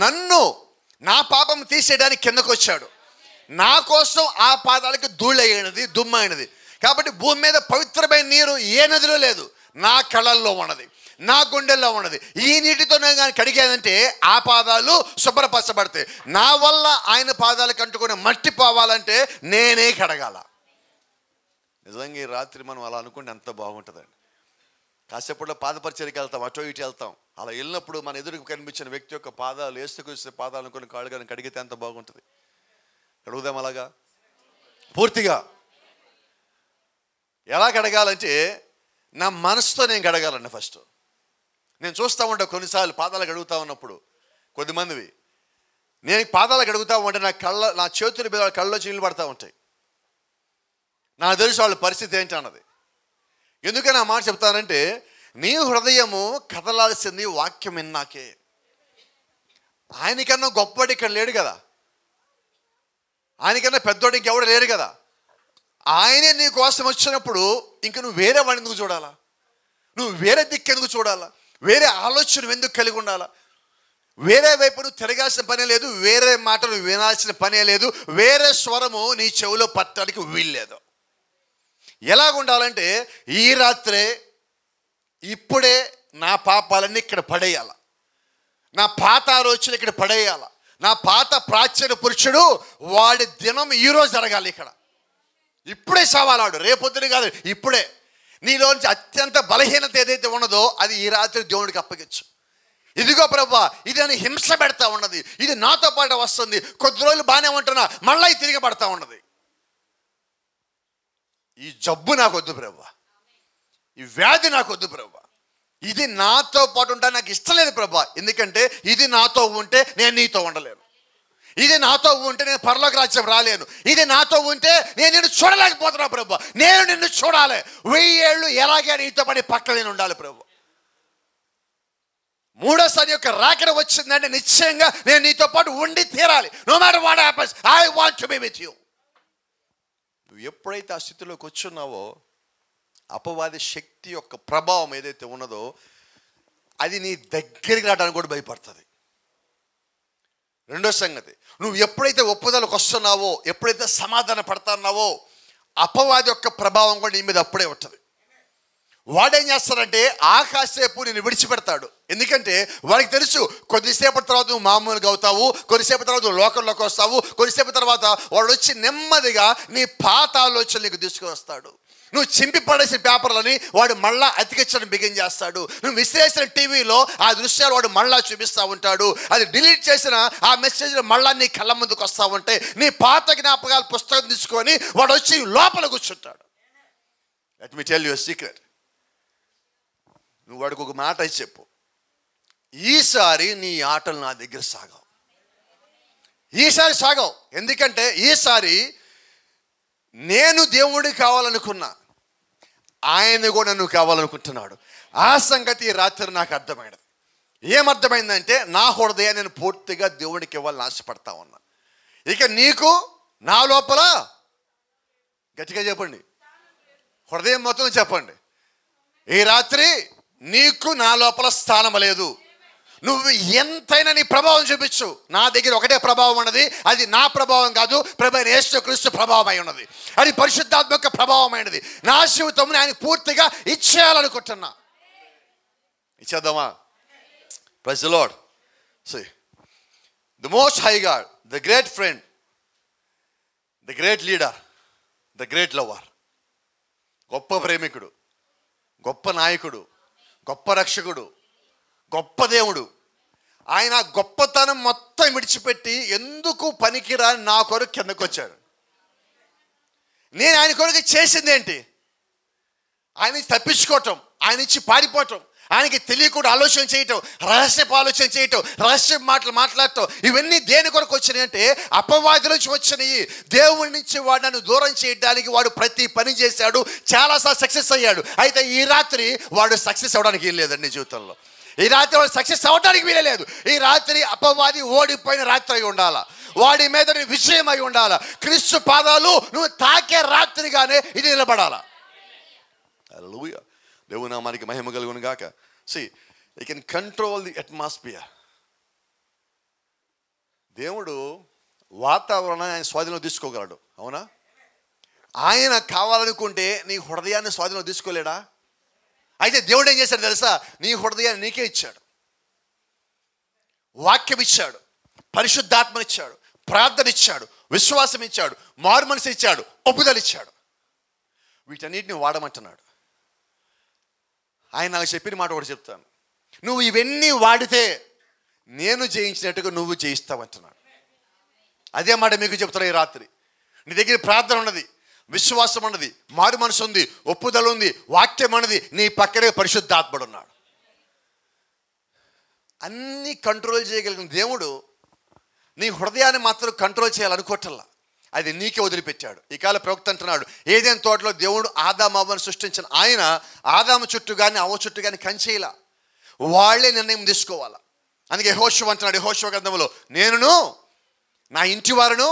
Speaker 1: నన్ను నా పాపం తీసేయడానికి కిందకొచ్చాడు నా కోసం ఆ పాదాలకు ధూళైనది దుమ్మైనది కాబట్టి భూమి మీద పవిత్రమైన నీరు ఏ నదిలో లేదు నా కళల్లో ఉన్నది నా గుండెల్లో ఉన్నది ఈ నీటితో నేను కానీ కడిగేదంటే ఆ పాదాలు శుభ్రపరచబడతాయి నా వల్ల ఆయన పాదాలు కంటుకునే మట్టి పోవాలంటే నేనే కడగాల నిజంగా ఈ రాత్రి మనం అలా అనుకుంటే ఎంత బాగుంటుందండి కాసేపట్లో పాదపరిచరికి వెళ్తాం అటో ఇటు వెళ్తాం అలా వెళ్ళినప్పుడు మన ఎదురుకు కనిపించిన వ్యక్తి యొక్క పాదాలు ఏసుకొచ్చే పాదాలు కొన్ని కాళ్ళు కానీ కడిగితే ఎంత బాగుంటుంది కడుగుదాం అలాగా పూర్తిగా ఎలా కడగాలంటే నా మనసుతో నేను కడగాలండి ఫస్ట్ నేను చూస్తూ ఉంటా కొన్నిసార్లు పాదాలు కడుగుతా ఉన్నప్పుడు కొద్దిమందివి నేను పాదాలు కడుగుతా ఉంటే నా కళ్ళ నా చేతుల మీద కళ్ళలో చీలు పడతా ఉంటాయి నాకు తెలుసు వాళ్ళ పరిస్థితి ఏంటన్నది ఎందుకని ఆ మాట చెప్తానంటే నీ హృదయము కదలాల్సింది వాక్యం విన్నాకే ఆయనకన్నా గొప్పవాడు ఇక్కడ లేడు కదా ఆయనకన్నా పెద్దోడు ఇంకెవడు లేడు కదా ఆయనే నీ కోసం వచ్చినప్పుడు ఇంక నువ్వు వేరే వాడిని ఎందుకు చూడాలా నువ్వు వేరే దిక్కు ఎందుకు చూడాలా వేరే ఆలోచన ఎందుకు కలిగి ఉండాలా వేరే వైపు నువ్వు తిరగాల్సిన పనే లేదు వేరే మాటలు వినాల్సిన పనే లేదు వేరే స్వరము నీ చెవిలో పట్టడానికి వీల్లేదు ఎలాగుండాలంటే ఈ రాత్రే ఇప్పుడే నా పాపాలన్నీ ఇక్కడ పడేయాల నా పాత ఆలోచన ఇక్కడ పడేయాల నా పాత ప్రాచీన పురుషుడు వాడి దినం ఈరోజు జరగాలి ఇక్కడ ఇప్పుడే సవాలాడు రేపొద్దున కాదు ఇప్పుడే నీలోంచి అత్యంత బలహీనత ఏదైతే ఉన్నదో అది ఈ రాత్రి దేవుడికి అప్పగించు ఇదిగో ప్రభు ఇది అని హింస పెడతా ఉన్నది ఇది నాతో పాటు వస్తుంది కొద్ది రోజులు బాగానే ఉంటున్నా మళ్ళీ తిరిగి పడతా ఉన్నది ఈ జబ్బు నాకొద్దు ప్రభు ఈ వ్యాధి నాకు వద్దు ప్రభా ఇది నాతో పాటు ఉంటే నాకు ఇష్టం లేదు ప్రభా ఎందుకంటే ఇది నాతో ఉంటే నేను నీతో ఉండలేను ఇది నాతో ఉంటే నేను పర్లోకి రాజ్యం రాలేను ఇది నాతో ఉంటే నేను నిన్ను చూడలేకపోతున్నా ప్రభు నేను నిన్ను చూడాలి వెయ్యి ఏళ్ళు ఎలాగే నీతో పడి పక్క నేను ఉండాలి ప్రభు మూడోసారి యొక్క రాకడ వచ్చిందంటే నిశ్చయంగా నేను నీతో పాటు ఉండి తీరాలి no matter what happens I want to be with you నువ్వు ఎప్పుడైతే ఆ స్థితిలోకి వచ్చున్నావో అపవాది శక్తి యొక్క ప్రభావం ఏదైతే ఉన్నదో అది నీ దగ్గరికి రావడానికి కూడా భయపడుతుంది రెండో సంగతి నువ్వు ఎప్పుడైతే ఒప్పుదలకు వస్తున్నావో ఎప్పుడైతే సమాధాన పడుతున్నావో అపవాది యొక్క ప్రభావం కూడా నీ మీద అప్పుడే ఉంటుంది వాడేం చేస్తాడంటే ఆకాశసేపు నేను విడిచిపెడతాడు ఎందుకంటే వాడికి తెలుసు కొద్దిసేపటి తర్వాత నువ్వు మామూలుగా అవుతావు కొద్దిసేపు తర్వాత నువ్వు లోకల్లోకి వస్తావు కొద్దిసేపు తర్వాత వాడు వచ్చి నెమ్మదిగా నీ పాత ఆలోచనలకు తీసుకువస్తాడు నువ్వు చింపి పడేసిన పేపర్లని వాడు మళ్ళా అతికించడం బిగిన్ చేస్తాడు నువ్వు చేసిన టీవీలో ఆ దృశ్యాలు వాడు మళ్ళా చూపిస్తూ ఉంటాడు అది డిలీట్ చేసిన ఆ మెసేజ్లు మళ్ళా నీ కళ్ళ ముందుకు వస్తూ ఉంటాయి నీ పాత జ్ఞాపకాలు పుస్తకం తీసుకొని వాడు వచ్చి లోపల కూర్చుంటాడు let me tell your secret నువ్వు వాడికి ఒక మాట చెప్పు ఈసారి నీ ఆటలు నా దగ్గర సాగవు ఈసారి సాగవు ఎందుకంటే ఈసారి నేను దేవుడి కావాలనుకున్నా ఆయన కూడా నువ్వు కావాలనుకుంటున్నాడు ఆ సంగతి రాత్రి నాకు అర్థమైనది ఏమర్థమైందంటే నా హృదయ నేను పూర్తిగా దేవుడికి ఇవ్వాలని ఆశపడతా ఉన్నా ఇక నీకు నా లోపల గట్టిగా చెప్పండి హృదయం మొత్తం చెప్పండి ఈ రాత్రి నీకు నా లోపల స్థానం లేదు నువ్వు ఎంతైనా నీ ప్రభావం చూపించు నా దగ్గర ఒకటే ప్రభావం ఉన్నది అది నా ప్రభావం కాదు నేష్ట కృష్ణ ప్రభావం అయి ఉన్నది అది పరిశుద్ధాత్మక ప్రభావం అయినది నా జీవితం ఆయన పూర్తిగా ఇచ్చేయాలనుకుంటున్నా ఇచ్చేద్దామా praise lord see the most high God the great friend the great leader the great lover గొప్ప ప్రేమికుడు గొప్ప నాయకుడు గొప్ప రక్షకుడు గొప్ప దేవుడు ఆయన గొప్పతనం మొత్తం విడిచిపెట్టి ఎందుకు పనికిరా నా కొరకు కిందకు వచ్చాడు నేను ఆయన కొరకు చేసింది ఏంటి ఆయన తప్పించుకోవటం ఆయన నుంచి పారిపోవటం ఆయనకి తెలియకుండా ఆలోచన చేయటం రహస్యపు ఆలోచన చేయటం రహస్య మాటలు మాట్లాడటం ఇవన్నీ దేని కొరకు వచ్చినాయంటే అపవాది నుంచి వచ్చినాయి దేవుడి నుంచి వాడు నన్ను దూరం చేయడానికి వాడు ప్రతి పని చేశాడు చాలాసార్లు సక్సెస్ అయ్యాడు అయితే ఈ రాత్రి వాడు సక్సెస్ అవ్వడానికి లేదండి జీవితంలో ఈ రాత్రి వాళ్ళు సక్సెస్ అవ్వడానికి వీలలేదు ఈ రాత్రి అపవాది ఓడిపోయిన రాత్రి అయి ఉండాల వాడి మీద నీ విషయం అయి ఉండాల క్రీస్తు పాదాలు నువ్వు తాకే రాత్రిగానే ఇది నిలబడాలా దేవునా మనకి మహిమ కలుగును గాక see you can control the atmosphere దేవుడు వాతావరణాన్ని ఆయన స్వాధీనంలో తీసుకోగలడు అవునా ఆయన కావాలనుకుంటే నీ హృదయాన్ని స్వాధీనంలో తీసుకోలేడా అయితే దేవుడు ఏం చేశాడు తెలుసా నీ హృదయాన్ని నీకే ఇచ్చాడు వాక్యం ఇచ్చాడు పరిశుద్ధాత్మనిచ్చాడు ప్రార్థన ఇచ్చాడు విశ్వాసం ఇచ్చాడు మారు మనసు ఇచ్చాడు ఒప్పుదలు ఇచ్చాడు వీటన్నిటిని వాడమంటున్నాడు ఆయన నాకు చెప్పిన మాట కూడా చెప్తాను నువ్వు ఇవన్నీ వాడితే నేను జయించినట్టుగా నువ్వు జయిస్తావంటున్నాడు అదే మాట మీకు చెప్తున్నా ఈ రాత్రి నీ దగ్గర ప్రార్థన ఉన్నది విశ్వాసం అన్నది మారు మనసు ఉంది ఒప్పుదల ఉంది వాక్యం అన్నది నీ పక్కనే పరిశుద్ధాత్మడున్నాడు ఉన్నాడు అన్నీ కంట్రోల్ చేయగలిగిన దేవుడు నీ హృదయాన్ని మాత్రం కంట్రోల్ చేయాలనుకోవటల్లా అది నీకే వదిలిపెట్టాడు ఈ కాల ప్రవక్త అంటున్నాడు ఏదైనా తోటలో దేవుడు ఆదామవ్వను సృష్టించిన ఆయన ఆదాము చుట్టూ కానీ అవ్వ చుట్టూ కానీ కంచేయలా వాళ్లే నిర్ణయం తీసుకోవాలా అందుకే హోషం అంటున్నాడు హోషవ గ్రంథంలో నేనును నా ఇంటి వారును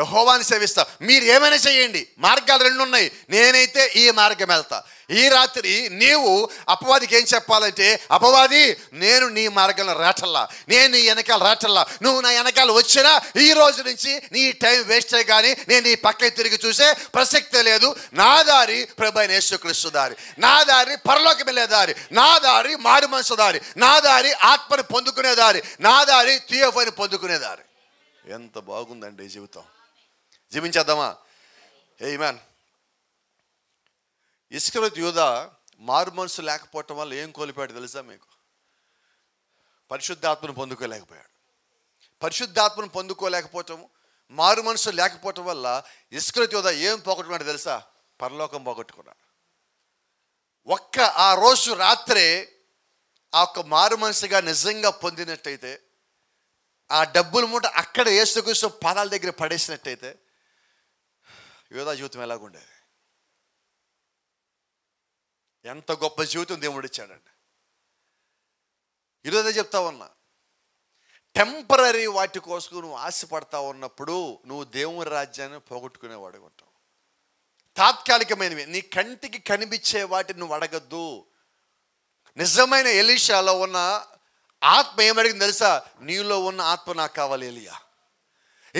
Speaker 1: యహోవాన్ని సేవిస్తా మీరు ఏమైనా చేయండి మార్గాలు రెండు ఉన్నాయి నేనైతే ఈ మార్గం వెళ్తా ఈ రాత్రి నీవు అపవాదికి ఏం చెప్పాలంటే అపవాది నేను నీ మార్గంలో రాటల్లా నేను నీ వెనకాల రాటల్లా నువ్వు నా వెనకాల వచ్చినా ఈ రోజు నుంచి నీ టైం వేస్టే కానీ నేను నీ పక్కకి తిరిగి చూసే ప్రసక్తే లేదు నా దారి ప్రభైన యేసుక్రీస్తు దారి నా దారి పరలోకి వెళ్ళే దారి నా దారి మారు మనసు దారి నా దారి ఆత్మను పొందుకునే దారి నా దారి తీయఫని పొందుకునే దారి ఎంత బాగుందండి జీవితం జీవించేద్దామా ఏ మ్యాన్ ఇస్కరత్ యూధ మారు మనసు లేకపోవటం వల్ల ఏం కోల్పోయాడు తెలుసా మీకు పరిశుద్ధాత్మను పొందుకోలేకపోయాడు పరిశుద్ధాత్మను పొందుకోలేకపోవటం మారు మనసు లేకపోవటం వల్ల ఇస్కరత్ యూధ ఏం పోగొట్టుకున్నాడు తెలుసా పరలోకం పోగొట్టుకున్నాడు ఒక్క ఆ రోజు రాత్రే ఆ ఒక్క మారు మనసుగా నిజంగా పొందినట్టయితే ఆ డబ్బులు మూట అక్కడ ఏసుకృష్ణ పాదాల దగ్గర పడేసినట్టయితే యోధా జీవితం ఎలాగుండేది ఎంత గొప్ప జీవితం దేవుడు ఇచ్చాడండి ఈరోజే చెప్తా ఉన్నా టెంపరీ వాటి కోసం నువ్వు ఆశపడతా ఉన్నప్పుడు నువ్వు దేవుని రాజ్యాన్ని పోగొట్టుకునే ఉంటావు తాత్కాలికమైనవి నీ కంటికి కనిపించే వాటిని నువ్వు అడగద్దు నిజమైన ఎలీషాలో ఉన్న ఆత్మ ఏమడిగింది తెలుసా నీలో ఉన్న ఆత్మ నాకు కావాలి ఎలియా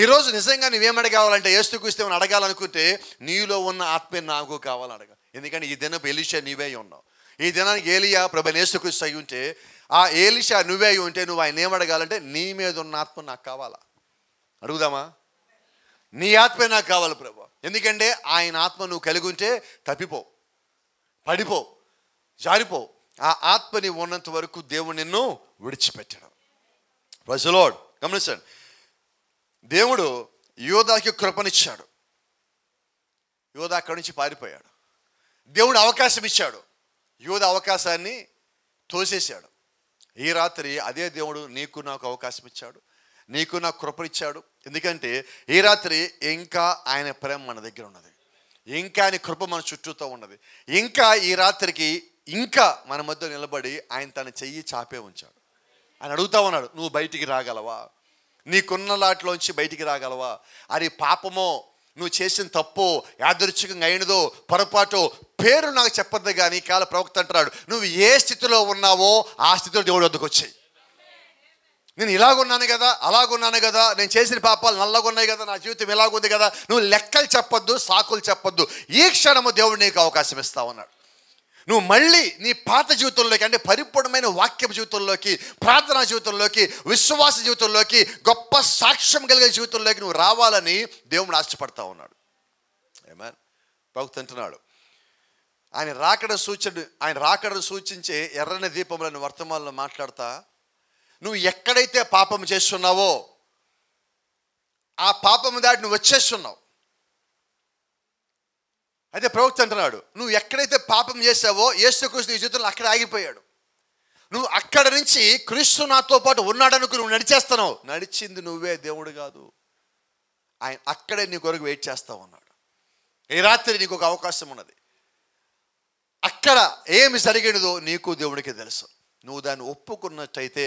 Speaker 1: ఈరోజు నిజంగా నువ్వేమడి కావాలంటే ఏస్తుకూస్తేమని అడగాలనుకుంటే నీలో ఉన్న ఆత్మే నాకు కావాలి అడగాలి ఎందుకంటే ఈ దినం ఎలిషా నీవే ఉన్నావు ఈ దినానికి ఏలియా ప్రభు ఏసుకూస్తూ అయి ఉంటే ఆ ఏలిషా నువ్వే అయి ఉంటే నువ్వు ఆయన ఏమడగాలంటే నీ మీద ఉన్న ఆత్మ నాకు కావాలా అడుగుదామా నీ ఆత్మే నాకు కావాలి ప్రభు ఎందుకంటే ఆయన ఆత్మ నువ్వు కలిగి ఉంటే తప్పిపో పడిపో జారిపో ఆ ఆత్మని ఉన్నంత వరకు దేవుడు నిన్ను విడిచిపెట్టడం ప్రజలోడ్ గమనించండి దేవుడు యోధాకి కృపనిచ్చాడు యోధ అక్కడి నుంచి పారిపోయాడు దేవుడు అవకాశం ఇచ్చాడు యోధ అవకాశాన్ని తోసేశాడు ఈ రాత్రి అదే దేవుడు నీకు నాకు అవకాశం ఇచ్చాడు నీకు నాకు కృపనిచ్చాడు ఎందుకంటే ఈ రాత్రి ఇంకా ఆయన ప్రేమ మన దగ్గర ఉన్నది ఇంకా ఆయన కృప మన చుట్టూతో ఉన్నది ఇంకా ఈ రాత్రికి ఇంకా మన మధ్య నిలబడి ఆయన తన చెయ్యి చాపే ఉంచాడు ఆయన అడుగుతా ఉన్నాడు నువ్వు బయటికి రాగలవా నీకున్న లాట్లోంచి బయటికి రాగలవా అది పాపమో నువ్వు చేసిన తప్పు యాదృచ్ఛికంగా అయినదో పొరపాటు పేరు నాకు చెప్పద్దు కానీ కాల ప్రవక్త అంటున్నాడు నువ్వు ఏ స్థితిలో ఉన్నావో ఆ స్థితిలో దేవుడు వద్దకు వచ్చాయి నేను ఇలాగున్నాను కదా అలాగున్నాను కదా నేను చేసిన పాపాలు నల్లగున్నాయి కదా నా జీవితం ఇలాగుంది కదా నువ్వు లెక్కలు చెప్పొద్దు సాకులు చెప్పొద్దు ఈ క్షణము దేవుడు నీకు అవకాశం ఇస్తా ఉన్నాడు నువ్వు మళ్ళీ నీ పాత జీవితంలోకి అంటే పరిపూర్ణమైన వాక్య జీవితంలోకి ప్రార్థనా జీవితంలోకి విశ్వాస జీవితంలోకి గొప్ప సాక్ష్యం కలిగే జీవితంలోకి నువ్వు రావాలని దేవుడు ఆశపడతా ఉన్నాడు ఏమే ప్రభుత్వం అంటున్నాడు ఆయన రాకడ సూచన ఆయన రాకడ సూచించే ఎర్రని దీపములను వర్తమానంలో మాట్లాడతా నువ్వు ఎక్కడైతే పాపం చేస్తున్నావో ఆ పాపం దాటి నువ్వు వచ్చేస్తున్నావు అయితే ప్రవక్త అంటున్నాడు నువ్వు ఎక్కడైతే పాపం చేసావో ఏసుక్రీస్తు నీ జీవితంలో అక్కడ ఆగిపోయాడు నువ్వు అక్కడ నుంచి క్రీస్తు నాతో పాటు ఉన్నాడనుకు నువ్వు నడిచేస్తున్నావు నడిచింది నువ్వే దేవుడు కాదు ఆయన అక్కడే నీ కొరకు వెయిట్ చేస్తా ఉన్నాడు ఈ రాత్రి నీకు ఒక అవకాశం ఉన్నది అక్కడ ఏమి జరిగినదో నీకు దేవుడికి తెలుసు నువ్వు దాన్ని ఒప్పుకున్నట్టయితే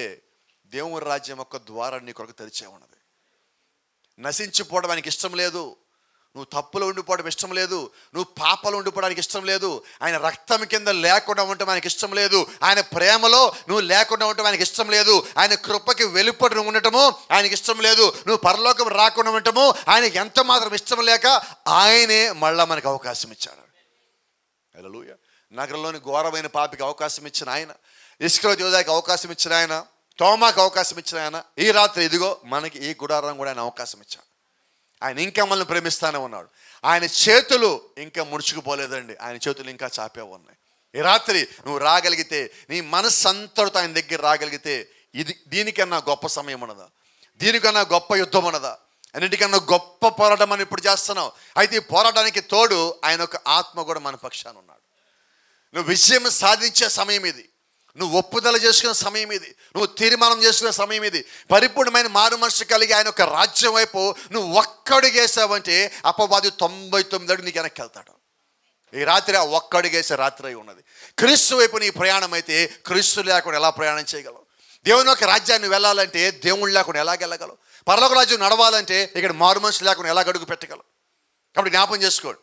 Speaker 1: దేవుని రాజ్యం యొక్క ద్వారా నీ కొరకు తెరిచే ఉన్నది నశించిపోవడం ఆయనకి ఇష్టం లేదు నువ్వు తప్పులో ఉండిపోవడం ఇష్టం లేదు నువ్వు పాపలు ఉండిపోవడానికి ఇష్టం లేదు ఆయన రక్తం కింద లేకుండా ఉండటం ఆయనకి ఇష్టం లేదు ఆయన ప్రేమలో నువ్వు లేకుండా ఉండటం ఆయనకి ఇష్టం లేదు ఆయన కృపకి వెలుపడి ఉండటము ఆయనకి ఇష్టం లేదు నువ్వు పరలోకం రాకుండా ఉండటము ఆయనకి ఎంత మాత్రం ఇష్టం లేక ఆయనే మళ్ళీ మనకు అవకాశం ఇచ్చాడు హలోయ నగరంలోని ఘోరమైన పాపికి అవకాశం ఇచ్చిన ఆయన ఇస్క్రో జోదాకి అవకాశం ఇచ్చిన ఆయన తోమాకి అవకాశం ఇచ్చిన ఆయన ఈ రాత్రి ఇదిగో మనకి ఈ గుడారం కూడా ఆయన అవకాశం ఇచ్చాడు ఆయన ఇంకా మమ్మల్ని ప్రేమిస్తానే ఉన్నాడు ఆయన చేతులు ఇంకా ముడుచుకుపోలేదండి ఆయన చేతులు ఇంకా చాపే ఉన్నాయి ఈ రాత్రి నువ్వు రాగలిగితే నీ మనస్సంతటితో ఆయన దగ్గర రాగలిగితే ఇది దీనికన్నా గొప్ప సమయం ఉన్నదా దీనికన్నా గొప్ప యుద్ధం ఉన్నదా అన్నిటికన్నా గొప్ప పోరాటం అని ఇప్పుడు చేస్తున్నావు అయితే ఈ పోరాటానికి తోడు ఆయన ఒక ఆత్మ కూడా మన పక్షాన ఉన్నాడు నువ్వు విజయం సాధించే సమయం ఇది నువ్వు ఒప్పుదల చేసుకున్న సమయం ఇది నువ్వు తీర్మానం చేసుకున్న సమయం ఇది పరిపూర్ణమైన మారు మనసు కలిగి ఆయన ఒక రాజ్యం వైపు నువ్వు ఒక్కడుగేసావంటే అపవాది తొంభై తొమ్మిది నీకు వెనక్కి వెళ్తాడు ఈ రాత్రి ఆ ఒక్కడుగేసే రాత్రి అయి ఉన్నది క్రీస్తు వైపు నీ ప్రయాణం అయితే క్రీస్తు లేకుండా ఎలా ప్రయాణం చేయగలవు దేవుని ఒక రాజ్యాన్ని వెళ్ళాలంటే దేవుడు లేకుండా ఎలా వెళ్ళగలవు పర్లోక రాజ్యం నడవాలంటే ఇక్కడ మారు మనసు లేకుండా ఎలా గడుగు పెట్టగలవు కాబట్టి జ్ఞాపం చేసుకోడు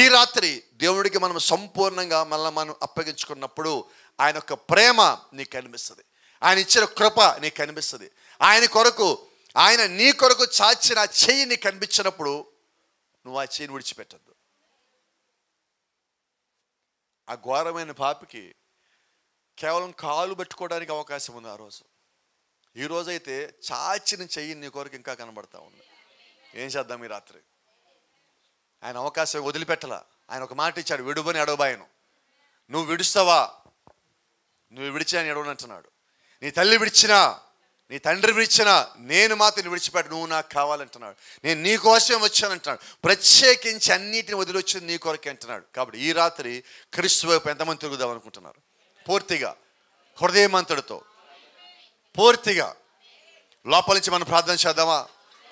Speaker 1: ఈ రాత్రి దేవుడికి మనం సంపూర్ణంగా మళ్ళీ మనం అప్పగించుకున్నప్పుడు ఆయన యొక్క ప్రేమ నీకు కనిపిస్తుంది ఆయన ఇచ్చిన కృప నీకు కనిపిస్తుంది ఆయన కొరకు ఆయన నీ కొరకు చాచిన చెయ్యి నీకు కనిపించినప్పుడు నువ్వు ఆ చెయ్యిని విడిచిపెట్టద్దు ఆ ఘోరమైన పాపికి కేవలం కాలు పెట్టుకోవడానికి అవకాశం ఉంది ఆ రోజు ఈ రోజైతే చాచిన చెయ్యి నీ కొరకు ఇంకా కనబడతా ఉంది ఏం చేద్దాం ఈ రాత్రి ఆయన అవకాశం వదిలిపెట్టలా ఆయన ఒక మాట ఇచ్చాడు విడుబని అడవబాయను నువ్వు విడుస్తావా నువ్వు విడిచినా అని ఎడవనంటున్నాడు నీ తల్లి విడిచినా నీ తండ్రి విడిచినా నేను మాత్రం విడిచిపెట్టి నువ్వు నాకు కావాలంటున్నాడు నేను నీ కోసమే వచ్చానంటున్నాడు ప్రత్యేకించి అన్నిటిని వదిలొచ్చింది నీ కొరకే అంటున్నాడు కాబట్టి ఈ రాత్రి క్రీస్తు వైపు ఎంతమంది తిరుగుదాం అనుకుంటున్నారు పూర్తిగా హృదయమంతుడితో పూర్తిగా లోపల నుంచి మనం ప్రార్థన చేద్దామా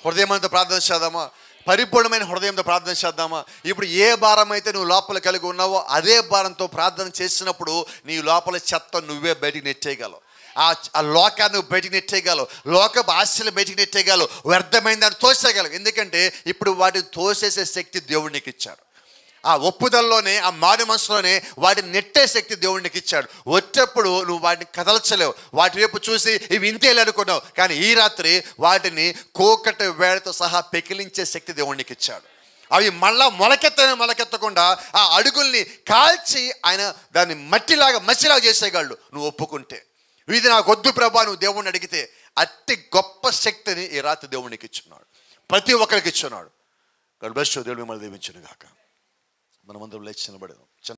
Speaker 1: హృదయమంతా ప్రార్థన చేద్దామా పరిపూర్ణమైన హృదయంతో ప్రార్థన చేద్దామా ఇప్పుడు ఏ భారం అయితే నువ్వు లోపల కలిగి ఉన్నావో అదే భారంతో ప్రార్థన చేసినప్పుడు నీ లోపల చెత్త నువ్వే బయటికి నెట్టేయగలవు ఆ లోకాన్ని బయటికి నెట్టేయగలవు లోకపు ఆశలు బయటికి నెట్టేయగలవు వ్యర్థమైన దాన్ని తోసేయగలవు ఎందుకంటే ఇప్పుడు వాటిని తోసేసే శక్తి దేవుడు నీకు ఇచ్చాడు ఆ ఒప్పుదల్లోనే ఆ మారు మనసులోనే వాటిని నెట్టే శక్తి దేవుడికి ఇచ్చాడు వచ్చేప్పుడు నువ్వు వాటిని కదల్చలేవు వాటి వైపు చూసి ఇవి ఇంతేలే అనుకున్నావు కానీ ఈ రాత్రి వాటిని కోకట వేళతో సహా పెకిలించే శక్తి దేవుడికి ఇచ్చాడు అవి మళ్ళా మొలకెత్తనే మొలకెత్తకుండా ఆ అడుగుల్ని కాల్చి ఆయన దాన్ని మట్టిలాగా మసిలాగా చేసేయగలడు నువ్వు ఒప్పుకుంటే ఇది నా గొద్దు ప్రభా నువ్వు దేవుణ్ణి అడిగితే అతి గొప్ప శక్తిని ఈ రాత్రి దేవునికి ఇచ్చున్నాడు ప్రతి ఒక్కరికి ఇచ్చున్నాడు గడ్ దేవుడు మిమ్మల్ని దీవించును గాక మనమందరం లేచి నిలబడేదాం